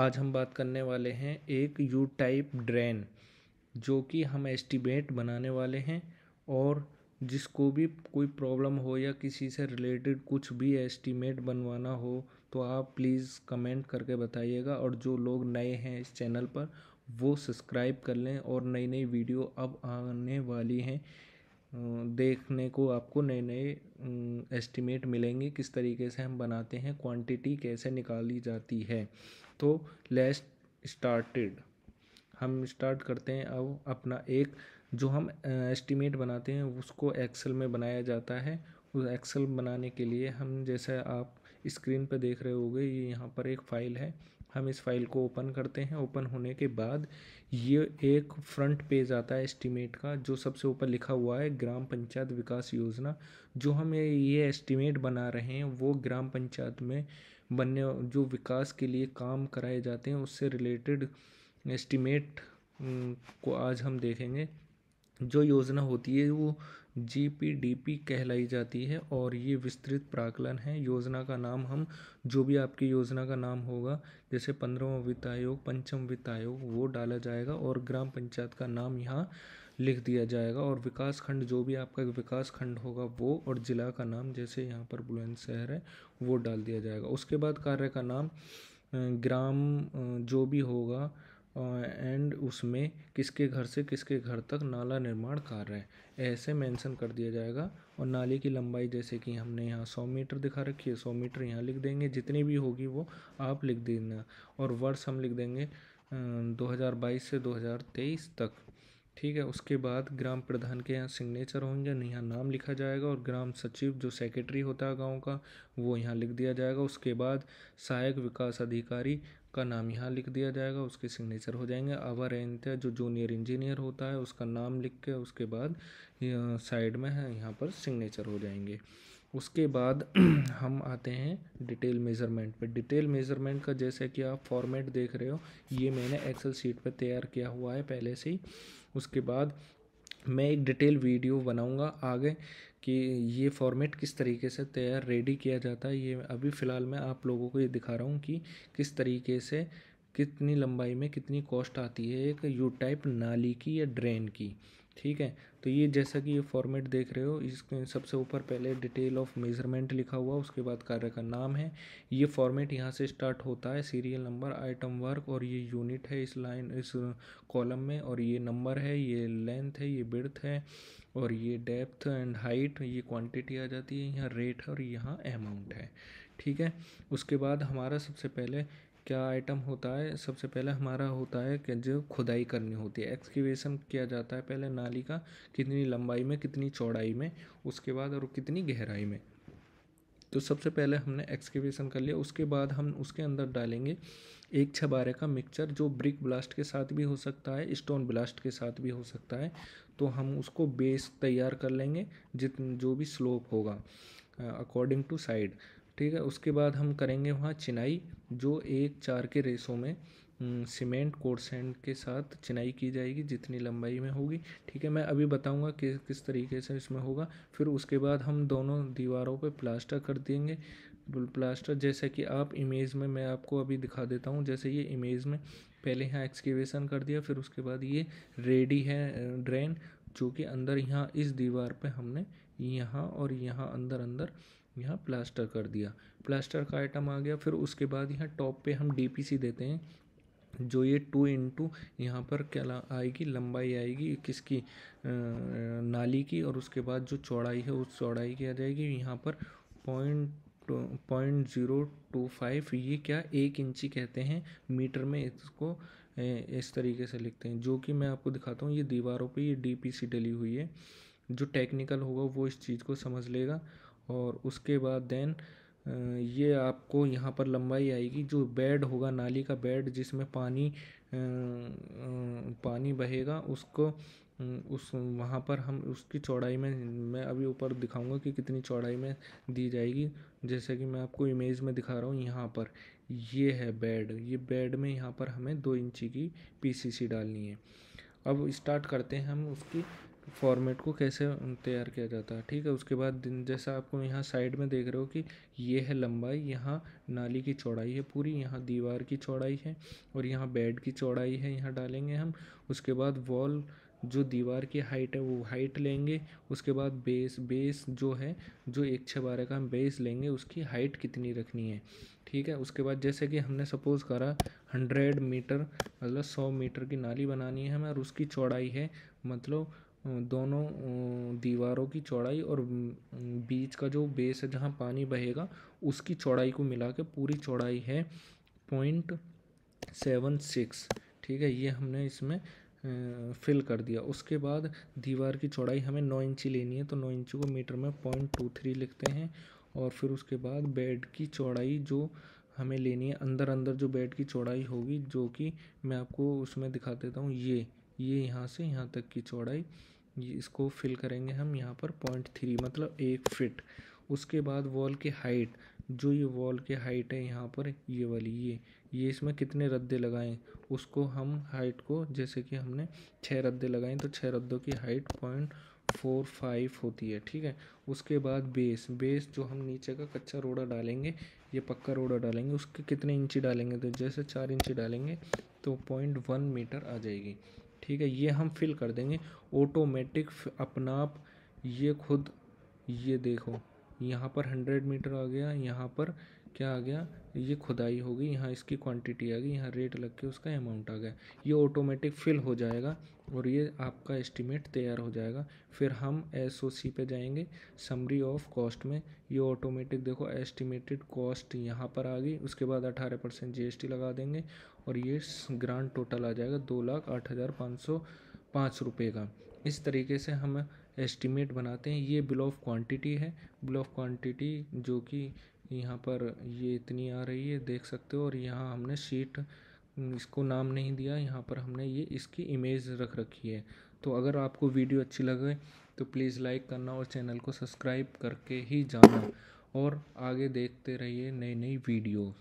आज हम बात करने वाले हैं एक यू टाइप ड्रेन जो कि हम एस्टिमेट बनाने वाले हैं और जिसको भी कोई प्रॉब्लम हो या किसी से रिलेटेड कुछ भी एस्टिमेट बनवाना हो तो आप प्लीज़ कमेंट करके बताइएगा और जो लोग नए हैं इस चैनल पर वो सब्सक्राइब कर लें और नई नई वीडियो अब आने वाली हैं देखने को आपको नए नए एस्टिमेट मिलेंगे किस तरीके से हम बनाते हैं क्वांटिटी कैसे निकाली जाती है तो लेस्ट स्टार्टेड हम स्टार्ट करते हैं अब अपना एक जो हम एस्टिमेट बनाते हैं उसको एक्सेल में बनाया जाता है उस एक्सेल बनाने के लिए हम जैसे आप स्क्रीन पर देख रहे होगे ये यहाँ पर एक फ़ाइल है हम इस फाइल को ओपन करते हैं ओपन होने के बाद ये एक फ्रंट पेज आता है एस्टीमेट का जो सबसे ऊपर लिखा हुआ है ग्राम पंचायत विकास योजना जो हम ये ये एस्टीमेट बना रहे हैं वो ग्राम पंचायत में बनने जो विकास के लिए काम कराए जाते हैं उससे रिलेटेड एस्टीमेट को आज हम देखेंगे जो योजना होती है वो जीपीडीपी कहलाई जाती है और ये विस्तृत प्राकलन है योजना का नाम हम जो भी आपकी योजना का नाम होगा जैसे पंद्रहवा वित्त आयोग पंचम वित्त आयोग वो डाला जाएगा और ग्राम पंचायत का नाम यहाँ लिख दिया जाएगा और विकास खंड जो भी आपका विकास खंड होगा वो और ज़िला का नाम जैसे यहाँ पर बुलंदशहर है वो डाल दिया जाएगा उसके बाद कार्य का नाम ग्राम जो भी होगा एंड उसमें किसके घर से किसके घर तक नाला निर्माण कार्य ऐसे मेंशन कर दिया जाएगा और नाले की लंबाई जैसे कि हमने यहाँ सौ मीटर दिखा रखी है सौ मीटर यहाँ लिख देंगे जितनी भी होगी वो आप लिख देना और वर्ष हम लिख देंगे दो हज़ार बाईस से दो हज़ार तेईस तक ठीक है उसके बाद ग्राम प्रधान के यहाँ सिग्नेचर होंगे यहाँ नाम लिखा जाएगा और ग्राम सचिव जो सेक्रेटरी होता है गांव का वो यहाँ लिख दिया जाएगा उसके बाद सहायक विकास अधिकारी का नाम यहाँ लिख दिया जाएगा उसके सिग्नेचर हो जाएंगे अवर एंत जो जूनियर इंजीनियर होता है उसका नाम लिख के उसके बाद साइड में है यहाँ पर सिग्नेचर हो जाएंगे उसके बाद हम आते हैं डिटेल मेज़रमेंट पे डिटेल मेज़रमेंट का जैसे कि आप फॉर्मेट देख रहे हो ये मैंने एक्सेल सीट पे तैयार किया हुआ है पहले से ही उसके बाद मैं एक डिटेल वीडियो बनाऊंगा आगे कि ये फॉर्मेट किस तरीके से तैयार रेडी किया जाता है ये अभी फ़िलहाल मैं आप लोगों को ये दिखा रहा हूँ कि किस तरीके से कितनी लंबाई में कितनी कॉस्ट आती है एक यू टाइप नाली की या ड्रेन की ठीक है तो ये जैसा कि ये फॉर्मेट देख रहे हो इसके सबसे ऊपर पहले डिटेल ऑफ मेजरमेंट लिखा हुआ उसके बाद कार्य का नाम है ये फॉर्मेट यहाँ से स्टार्ट होता है सीरियल नंबर आइटम वर्क और ये यूनिट है इस लाइन इस कॉलम में और ये नंबर है ये लेंथ है ये बिर्थ है और ये डेप्थ एंड हाइट ये क्वान्टिटी आ जाती है यहाँ रेट है और यहाँ अमाउंट है ठीक है उसके बाद हमारा सबसे पहले क्या आइटम होता है सबसे पहले हमारा होता है कि जो खुदाई करनी होती है एक्सकीवेशन किया जाता है पहले नाली का कितनी लंबाई में कितनी चौड़ाई में उसके बाद और कितनी गहराई में तो सबसे पहले हमने एक्सकेवेशन कर लिया उसके बाद हम उसके अंदर डालेंगे एक छबारे का मिक्सचर जो ब्रिक ब्लास्ट के साथ भी हो सकता है स्टोन ब्लास्ट के साथ भी हो सकता है तो हम उसको बेस तैयार कर लेंगे जित जो भी स्लोप होगा अकॉर्डिंग टू साइड ठीक है उसके बाद हम करेंगे वहाँ चिनाई जो एक चार के रेसों में सीमेंट कोरसेंट के साथ चिनाई की जाएगी जितनी लंबाई में होगी ठीक है मैं अभी बताऊंगा कि किस तरीके से इसमें होगा फिर उसके बाद हम दोनों दीवारों पे प्लास्टर कर देंगे प्लास्टर जैसे कि आप इमेज में मैं आपको अभी दिखा देता हूँ जैसे ये इमेज में पहले यहाँ एक्सकेवेशन कर दिया फिर उसके बाद ये रेडी है ड्रेन जो कि अंदर यहाँ इस दीवार पर हमने यहाँ और यहाँ अंदर अंदर यहाँ प्लास्टर कर दिया प्लास्टर का आइटम आ गया फिर उसके बाद यहाँ टॉप पे हम डीपीसी देते हैं जो ये टू इंटू यहाँ पर क्या आएगी लंबाई आएगी किसकी नाली की और उसके बाद जो चौड़ाई है उस चौड़ाई की आ जाएगी यहाँ पर point point zero two five ये क्या एक इंची कहते हैं मीटर में इसको इस तरीके से लिखते हैं जो कि मैं आपको दिखाता हूँ ये दीवारों पे ये डीपीसी डली हुई है जो टेक्निकल होगा वो इस चीज़ को समझ लेगा और उसके बाद देन ये आपको यहाँ पर लंबाई आएगी जो बेड होगा नाली का बेड जिसमें पानी पानी बहेगा उसको उस वहाँ पर हम उसकी चौड़ाई में मैं अभी ऊपर दिखाऊंगा कि कितनी चौड़ाई में दी जाएगी जैसे कि मैं आपको इमेज में दिखा रहा हूँ यहाँ पर ये है बेड ये बेड में यहाँ पर हमें दो इंची की पीसीसी डालनी है अब स्टार्ट करते हैं हम उसकी फॉर्मेट को कैसे तैयार किया जाता है ठीक है उसके बाद जैसा आपको यहाँ साइड में देख रहे हो कि ये है लंबाई यहाँ नाली की चौड़ाई है पूरी यहाँ दीवार की चौड़ाई है और यहाँ बेड की चौड़ाई है यहाँ डालेंगे हम उसके बाद वॉल जो दीवार की हाइट है वो हाइट लेंगे उसके बाद बेस बेस जो है जो एक छः बारह का हम बेस लेंगे उसकी हाइट कितनी रखनी है ठीक है उसके बाद जैसे कि हमने सपोज़ करा हंड्रेड मीटर मतलब सौ मीटर की नाली बनानी है हमें और उसकी चौड़ाई है मतलब दोनों दीवारों की चौड़ाई और बीच का जो बेस है जहाँ पानी बहेगा उसकी चौड़ाई को मिला के पूरी चौड़ाई है पॉइंट सेवन सिक्स ठीक है ये हमने इसमें फिल कर दिया उसके बाद दीवार की चौड़ाई हमें नौ इंची लेनी है तो नौ इंची को मीटर में पॉइंट टू थ्री लिखते हैं और फिर उसके बाद बेड की चौड़ाई जो हमें लेनी है अंदर अंदर जो बेड की चौड़ाई होगी जो कि मैं आपको उसमें दिखा देता हूँ ये ये यहाँ से यहाँ तक की चौड़ाई इसको फिल करेंगे हम यहाँ पर पॉइंट थ्री मतलब एक फिट उसके बाद वॉल की हाइट जो ये वॉल की हाइट है यहाँ पर ये वाली ये ये इसमें कितने रद्दे लगाएं उसको हम हाइट को जैसे कि हमने छः रद्दे लगाएं तो छः रद्दों की हाइट पॉइंट फोर फाइव होती है ठीक है उसके बाद बेस बेस जो हम नीचे का कच्चा रोड़ा डालेंगे ये पक्का रोड़ा डालेंगे उसके कितने इंची डालेंगे तो जैसे चार इंची डालेंगे तो पॉइंट वन मीटर आ जाएगी ठीक है ये हम फिल कर देंगे ऑटोमेटिक अपना आप ये खुद ये देखो यहाँ पर हंड्रेड मीटर आ गया यहाँ पर क्या आ गया ये खुदाई होगी यहाँ इसकी क्वांटिटी आ गई यहाँ रेट लग के उसका अमाउंट आ गया ये ऑटोमेटिक फिल हो जाएगा और ये आपका एस्टिमेट तैयार हो जाएगा फिर हम एस ओ सी पर जाएंगे समरी ऑफ कॉस्ट में ये ऑटोमेटिक देखो एस्टिमेटेड कॉस्ट यहाँ पर आ गई उसके बाद अठारह परसेंट जी एस टी लगा देंगे और ये ग्रांड टोटल आ जाएगा दो लाख आठ हज़ार पाँच सौ पाँच रुपये का इस तरीके से हम एस्टिमेट बनाते हैं ये बिल ऑफ क्वांटिटी है बिल ऑफ क्वांटिटी जो कि यहाँ पर ये इतनी आ रही है देख सकते हो और यहाँ हमने शीट हम्म, इसको नाम नहीं दिया यहाँ पर हमने ये इसकी इमेज रख रखी है तो अगर आपको वीडियो अच्छी लगे तो प्लीज़ लाइक करना और चैनल को सब्सक्राइब करके ही जाना और आगे देखते रहिए नई नई वीडियो